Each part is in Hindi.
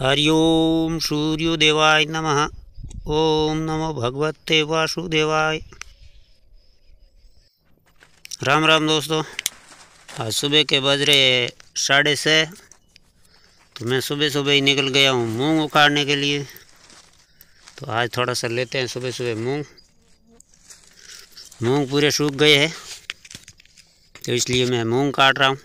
हरि ओम सूर्योदेवाय नम ओम नमो भगवते वासुदेवाय राम राम दोस्तों आज सुबह के बज रहे साढ़े छः तो मैं सुबह सुबह ही निकल गया हूँ मूंग उखाड़ने के लिए तो आज थोड़ा सा लेते हैं सुबह सुबह मूंग मूंग पूरे सूख गए हैं तो इसलिए मैं मूंग काट रहा हूँ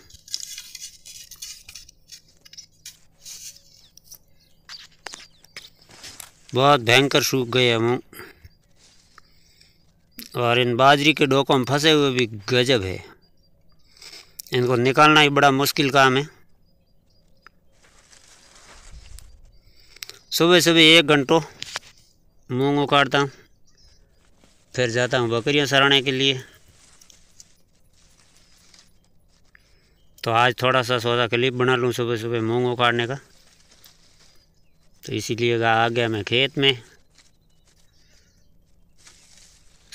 बहुत भयंकर सूख गए हम और इन बाजरी के डोकों में फंसे हुए भी गजब है इनको निकालना ही बड़ा मुश्किल काम है सुबह सुबह एक घंटों मूँग उखाड़ता हूँ फिर जाता हूँ बकरियाँ सराने के लिए तो आज थोड़ा सा सौदा क्लिप बना लूँ सुबह सुबह मूँग उखाड़ने का तो इसीलिए आ गया मैं खेत में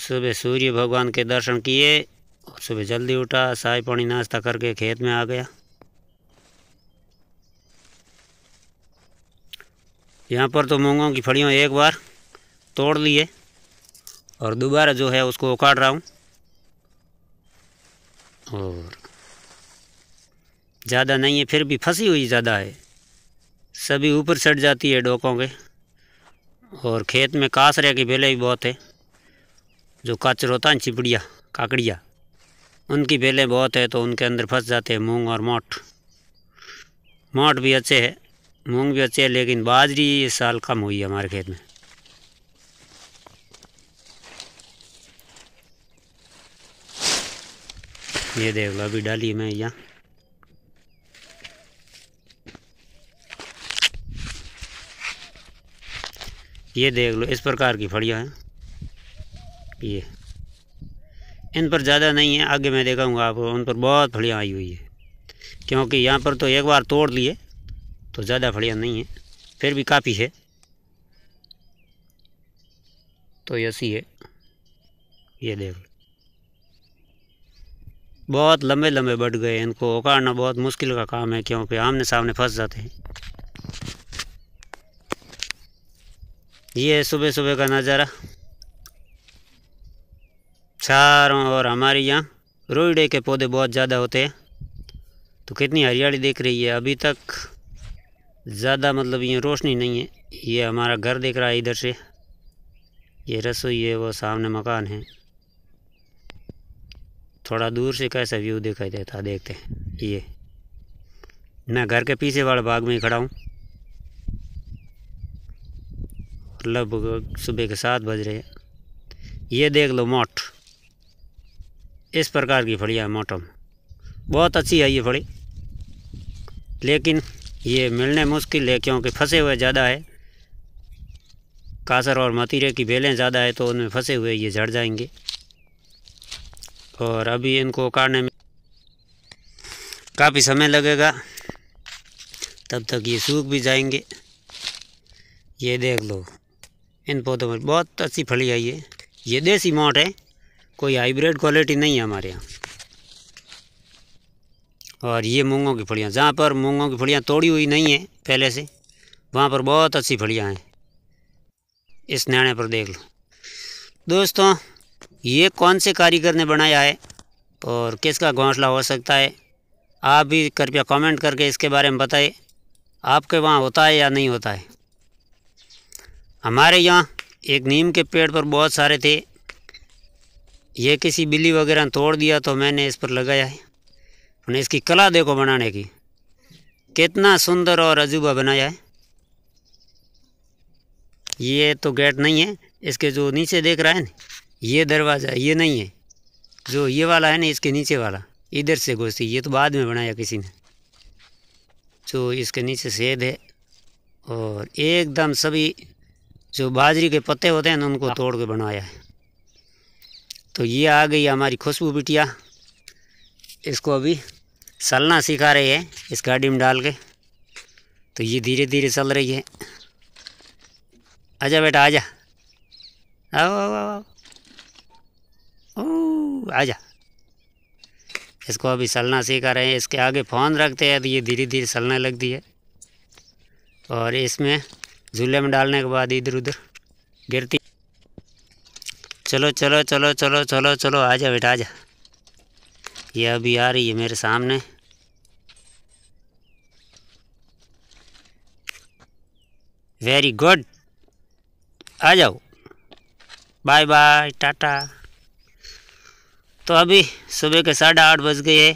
सुबह सूर्य भगवान के दर्शन किए और सुबह जल्दी उठा साई पानी नाश्ता करके खेत में आ गया यहाँ पर तो मूंगों की फड़ियों एक बार तोड़ लिए और दोबारा जो है उसको उखाड़ रहा हूँ और ज़्यादा नहीं है फिर भी फंसी हुई ज़्यादा है सभी ऊपर चढ़ जाती है डोकों के और खेत में कासरे की बेलें भी बहुत है जो काचर होता है चिपड़िया काकड़िया उनकी बेले बहुत है तो उनके अंदर फंस जाते हैं मूंग और मोट मोट भी अच्छे है मूंग भी अच्छे है लेकिन बाजरी इस साल कम हुई है हमारे खेत में ये देख लो अभी डाली मैं यहाँ ये देख लो इस प्रकार की फड़ियाँ हैं ये इन पर ज़्यादा नहीं है आगे मैं देखाऊंगा आपको उन पर बहुत फड़ियाँ आई हुई है क्योंकि यहाँ पर तो एक बार तोड़ लिए तो ज़्यादा फड़ियाँ नहीं है फिर भी काफ़ी है तो ऐसी है ये देख लो बहुत लंबे लंबे बढ़ गए इनको उखाड़ना बहुत मुश्किल का काम है क्योंकि आमने सामने फंस जाते हैं ये सुबह सुबह का नज़ारा चारों और हमारे यहाँ रोईडे के पौधे बहुत ज़्यादा होते हैं तो कितनी हरियाली देख रही है अभी तक ज़्यादा मतलब ये रोशनी नहीं है ये हमारा घर देख रहा है इधर से ये रसोई है वो सामने मकान है थोड़ा दूर से कैसा व्यू दिखाई देता देखते हैं ये मैं घर के पीछे वाले बाग में ही खड़ा हूँ और लगभग सुबह के सात बज रहे ये देख लो मोट इस प्रकार की फड़िया है मोटम बहुत अच्छी है ये फड़ी लेकिन ये मिलने मुश्किल है क्योंकि फंसे हुए ज़्यादा है कासर और मतीरे की बेलें ज़्यादा है तो उनमें फंसे हुए ये झड़ जाएंगे और अभी इनको काटने में काफ़ी समय लगेगा तब तक ये सूख भी जाएंगे ये देख लो इन पौधों पर बहुत अच्छी फली है ये ये देसी मोट है कोई हाइब्रिड क्वालिटी नहीं है हमारे यहाँ और ये मूँगों की फलियाँ जहाँ पर मूँगों की फलियाँ तोड़ी हुई नहीं है पहले से वहाँ पर बहुत अच्छी फलियाँ हैं इस नैणे पर देख लो दोस्तों ये कौन से कारीगर ने बनाया है और किसका घोंसला हो सकता है आप भी कृपया कमेंट करके इसके बारे में बताएं आपके वहाँ होता है या नहीं होता है हमारे यहाँ एक नीम के पेड़ पर बहुत सारे थे ये किसी बिल्ली वगैरह ने तोड़ दिया तो मैंने इस पर लगाया है उन्हें इसकी कला देखो बनाने की कितना सुंदर और अजूबा बनाया है ये तो गेट नहीं है इसके जो नीचे देख रहा है ना ये दरवाज़ा ये नहीं है जो ये वाला है ना इसके नीचे वाला इधर से घोषती ये तो बाद में बनाया किसी ने जो इसके नीचे सेद है और एकदम सभी जो बाजरी के पत्ते होते हैं ना उनको हाँ। तोड़ के बनाया है तो ये आ गई हमारी खुशबू बिटिया इसको अभी सलना सिखा रही है इस गाड़ी में डाल के तो ये धीरे धीरे चल रही है आजा बेटा आजा आओ आओ आओ ओ आजा इसको अभी सलना सिखा रहे हैं इसके आगे फोन रखते हैं तो ये धीरे धीरे सलने लगती है और इसमें झूले में डालने के बाद इधर उधर गिरती चलो चलो चलो चलो चलो चलो आ जा बेटा आ जा ये अभी आ रही है मेरे सामने वेरी गुड आ जाओ बाय बाय टाटा तो अभी सुबह के साढ़े आठ बज गए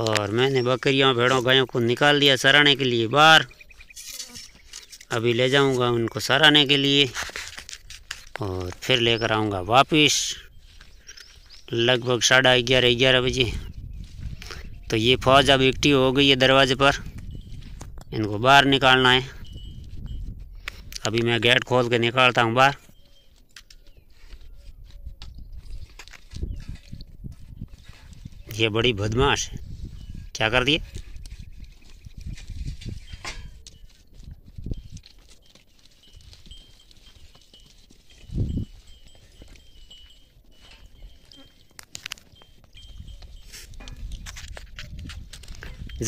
और मैंने बकरियों भेड़ों गायों को निकाल दिया सराने के लिए बाहर अभी ले जाऊंगा उनको सराने के लिए और फिर लेकर आऊँगा वापस लगभग साढ़ा ग्यारह ग्यारह बजे तो ये फौज अब एक्टिव हो गई है दरवाजे पर इनको बाहर निकालना है अभी मैं गेट खोल के निकालता हूँ बाहर ये बड़ी बदमाश है क्या कर दिया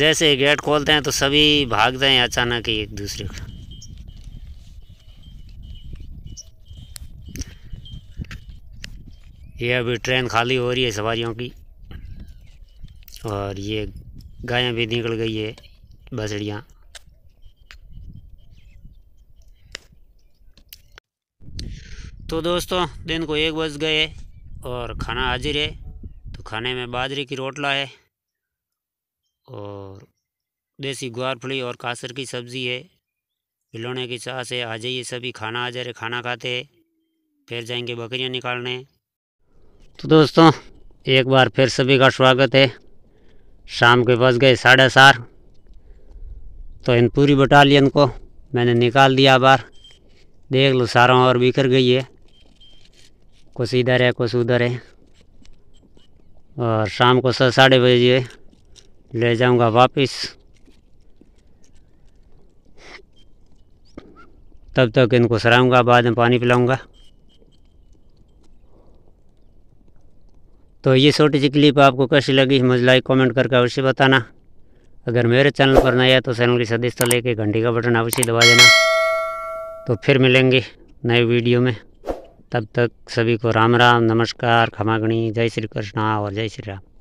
जैसे गेट खोलते हैं तो सभी भागते हैं अचानक ही एक दूसरे को ये अभी ट्रेन खाली हो रही है सवारियों की और ये गायें भी निकल गई है बसड़ियाँ तो दोस्तों दिन को एक बज गए और खाना हाजिर है तो खाने में बाजरे की रोटला है और देसी ग्वारफली और कासर की सब्ज़ी है खिलौने की सास है आ जाइए सभी खाना आ जा रहे खाना खाते फिर जाएंगे बकरियां निकालने तो दोस्तों एक बार फिर सभी का स्वागत है शाम के बज गए साढ़े चार तो इन पूरी बटालियन को मैंने निकाल दिया बार देख लो सारों और बिखर गई है कुछ इधर है कुछ उधर है और शाम को साढ़े बजे ले जाऊंगा वापस तब तक तो इनको सराऊंगा बाद में पानी पिलाऊंगा तो ये छोटी सी क्लिप आपको कैसी लगी मुझे लाइक कमेंट करके अवश्य बताना अगर मेरे चैनल पर नया है तो चैनल की सदस्य तो लेके घंटी का बटन अवश्य दबा देना तो फिर मिलेंगे नए वीडियो में तब तक सभी को राम राम नमस्कार खमागणी जय श्री कृष्णा और जय श्री राम